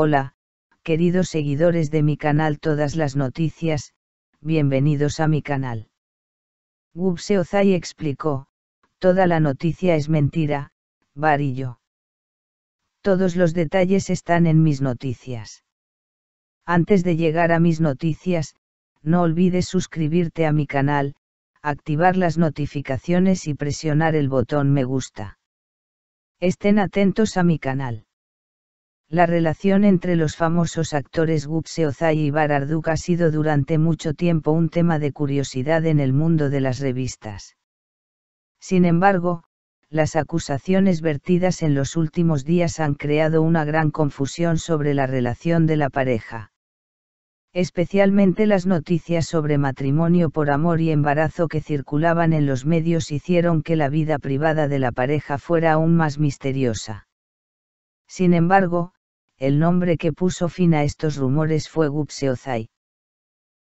Hola, queridos seguidores de mi canal Todas las Noticias, bienvenidos a mi canal. Gubse Ozai explicó, toda la noticia es mentira, varillo. Todos los detalles están en mis noticias. Antes de llegar a mis noticias, no olvides suscribirte a mi canal, activar las notificaciones y presionar el botón me gusta. Estén atentos a mi canal. La relación entre los famosos actores Gupse Ozai y Bararduk ha sido durante mucho tiempo un tema de curiosidad en el mundo de las revistas. Sin embargo, las acusaciones vertidas en los últimos días han creado una gran confusión sobre la relación de la pareja. Especialmente las noticias sobre matrimonio por amor y embarazo que circulaban en los medios hicieron que la vida privada de la pareja fuera aún más misteriosa. Sin embargo, el nombre que puso fin a estos rumores fue Gupseozai.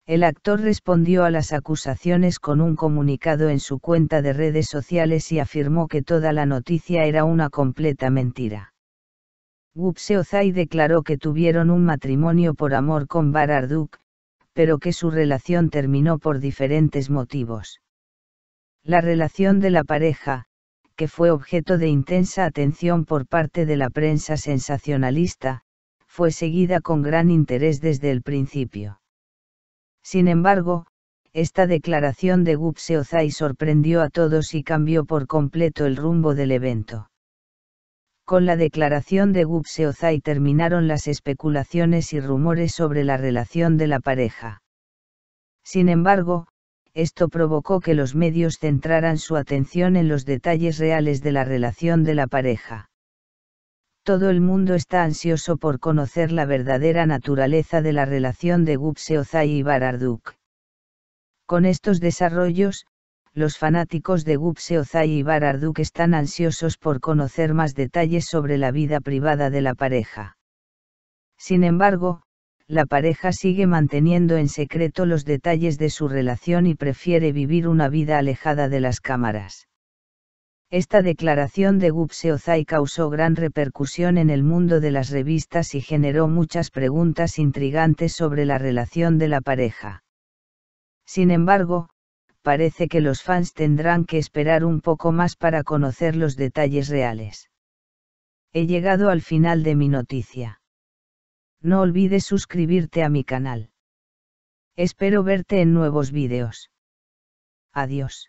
El actor respondió a las acusaciones con un comunicado en su cuenta de redes sociales y afirmó que toda la noticia era una completa mentira. Gupseozai declaró que tuvieron un matrimonio por amor con Bararduk, pero que su relación terminó por diferentes motivos. La relación de la pareja, que fue objeto de intensa atención por parte de la prensa sensacionalista, fue seguida con gran interés desde el principio. Sin embargo, esta declaración de Gupseozai sorprendió a todos y cambió por completo el rumbo del evento. Con la declaración de Gupseozai terminaron las especulaciones y rumores sobre la relación de la pareja. Sin embargo, esto provocó que los medios centraran su atención en los detalles reales de la relación de la pareja. Todo el mundo está ansioso por conocer la verdadera naturaleza de la relación de e Ozai y Bararduk. Con estos desarrollos, los fanáticos de e Ozai y Bararduk están ansiosos por conocer más detalles sobre la vida privada de la pareja. Sin embargo, la pareja sigue manteniendo en secreto los detalles de su relación y prefiere vivir una vida alejada de las cámaras. Esta declaración de Ozai causó gran repercusión en el mundo de las revistas y generó muchas preguntas intrigantes sobre la relación de la pareja. Sin embargo, parece que los fans tendrán que esperar un poco más para conocer los detalles reales. He llegado al final de mi noticia. No olvides suscribirte a mi canal. Espero verte en nuevos vídeos. Adiós